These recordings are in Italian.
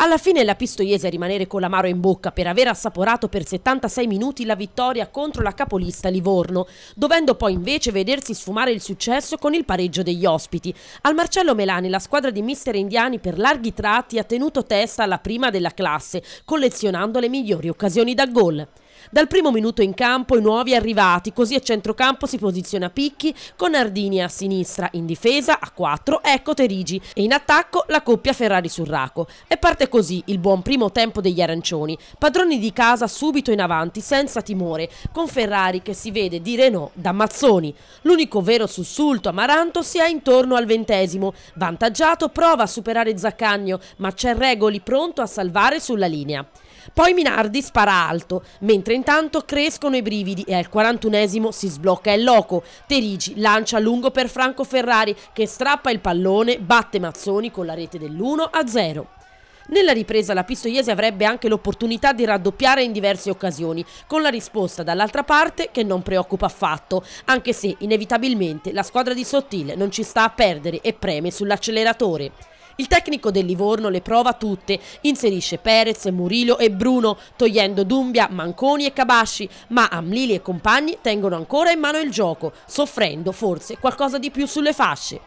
Alla fine la Pistoiese a rimanere con l'amaro in bocca per aver assaporato per 76 minuti la vittoria contro la capolista Livorno, dovendo poi invece vedersi sfumare il successo con il pareggio degli ospiti. Al Marcello Melani la squadra di mister indiani per larghi tratti ha tenuto testa alla prima della classe, collezionando le migliori occasioni da gol. Dal primo minuto in campo i nuovi arrivati, così a centrocampo si posiziona Picchi con Ardini a sinistra, in difesa a 4 ecco Terigi e in attacco la coppia Ferrari-Surraco. E parte così il buon primo tempo degli arancioni, padroni di casa subito in avanti senza timore, con Ferrari che si vede dire no da Mazzoni. L'unico vero sussulto amaranto si è intorno al ventesimo, vantaggiato prova a superare Zaccagno ma c'è Regoli pronto a salvare sulla linea. Poi Minardi spara alto, mentre intanto crescono i brividi e al 41esimo si sblocca il loco. Terigi lancia lungo per Franco Ferrari che strappa il pallone, batte Mazzoni con la rete dell'1 0. Nella ripresa la Pistoiese avrebbe anche l'opportunità di raddoppiare in diverse occasioni, con la risposta dall'altra parte che non preoccupa affatto, anche se inevitabilmente la squadra di Sottile non ci sta a perdere e preme sull'acceleratore. Il tecnico del Livorno le prova tutte, inserisce Perez, Murillo e Bruno, togliendo Dumbia, Manconi e Cabasci, ma Amlili e compagni tengono ancora in mano il gioco, soffrendo forse qualcosa di più sulle fasce.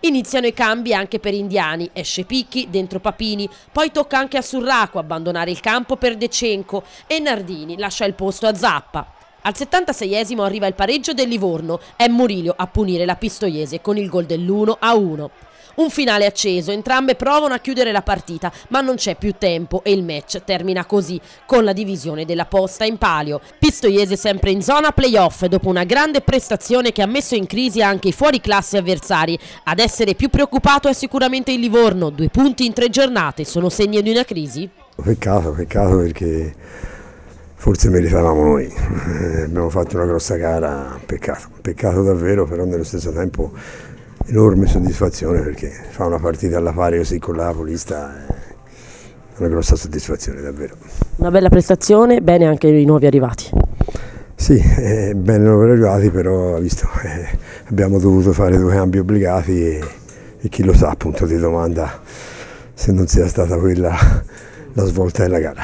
Iniziano i cambi anche per indiani, esce Picchi dentro Papini, poi tocca anche a Surraco abbandonare il campo per Decenco e Nardini lascia il posto a Zappa. Al 76esimo arriva il pareggio del Livorno, è Murillo a punire la Pistoiese con il gol dell'1 a 1. Un finale acceso, entrambe provano a chiudere la partita, ma non c'è più tempo e il match termina così, con la divisione della posta in palio. Pistoiese sempre in zona playoff dopo una grande prestazione che ha messo in crisi anche i fuori fuoriclasse avversari. Ad essere più preoccupato è sicuramente il Livorno, due punti in tre giornate, sono segni di una crisi? Peccato, peccato perché forse meritavamo noi, abbiamo fatto una grossa gara, peccato, peccato davvero, però nello stesso tempo enorme soddisfazione perché fa una partita alla pari così con la Polista eh, una grossa soddisfazione davvero. Una bella prestazione, bene anche i nuovi arrivati. Sì, eh, bene i nuovi arrivati però visto eh, abbiamo dovuto fare due cambi obbligati e, e chi lo sa appunto ti domanda se non sia stata quella la svolta della gara.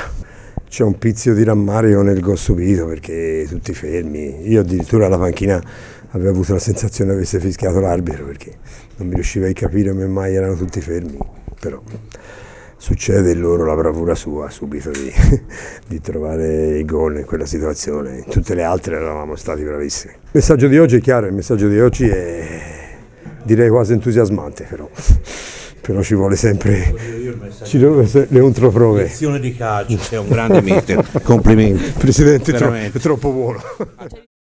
C'è un pizzico di rammarico nel gol subito perché tutti fermi, io addirittura alla panchina avevo avuto la sensazione che avesse fischiato l'arbitro perché non mi riusciva a capire come mai erano tutti fermi, però succede loro la bravura sua subito di, di trovare i gol in quella situazione, in tutte le altre eravamo stati bravissimi. Il messaggio di oggi è chiaro, il messaggio di oggi è direi quasi entusiasmante però, però ci vuole sempre ci dove le controprove. Lezione di calcio, sei un grande mister, complimenti. Presidente, tro- troppo buono.